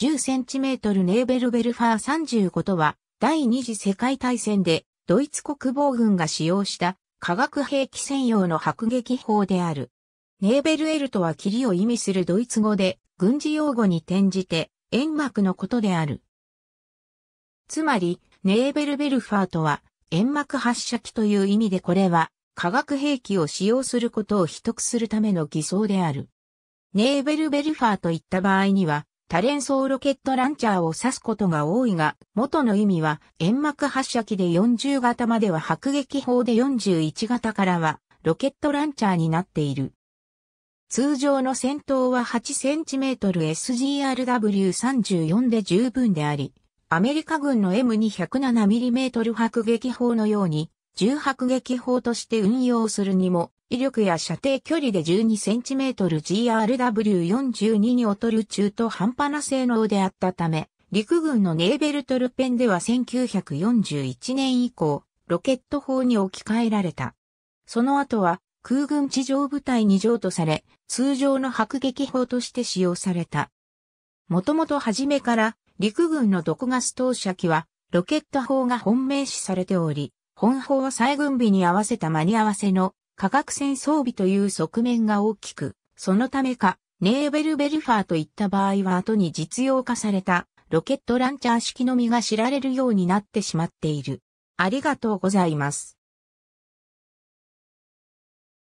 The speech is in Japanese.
10cm ネーベルベルファー35とは、第二次世界大戦でドイツ国防軍が使用した化学兵器専用の迫撃砲である。ネーベルエルとは霧を意味するドイツ語で、軍事用語に転じて、煙幕のことである。つまり、ネーベルベルファーとは、煙幕発射機という意味でこれは、化学兵器を使用することを秘匿するための偽装である。ネーベルベルファーといった場合には、多連装ロケットランチャーを指すことが多いが、元の意味は、煙幕発射機で40型までは迫撃砲で41型からは、ロケットランチャーになっている。通常の戦闘は 8cm SGRW34 で十分であり、アメリカ軍の M207mm 迫撃砲のように、重迫撃砲として運用するにも威力や射程距離で 12cm GRW42 に劣る中途半端な性能であったため、陸軍のネーベルトルペンでは1941年以降、ロケット砲に置き換えられた。その後は空軍地上部隊に譲渡され、通常の迫撃砲として使用された。もともと初めから陸軍の毒ガス投射機はロケット砲が本命視されており、本砲は再軍備に合わせた間に合わせの化学戦装備という側面が大きく、そのためか、ネーベルベルファーといった場合は後に実用化されたロケットランチャー式のみが知られるようになってしまっている。ありがとうございます。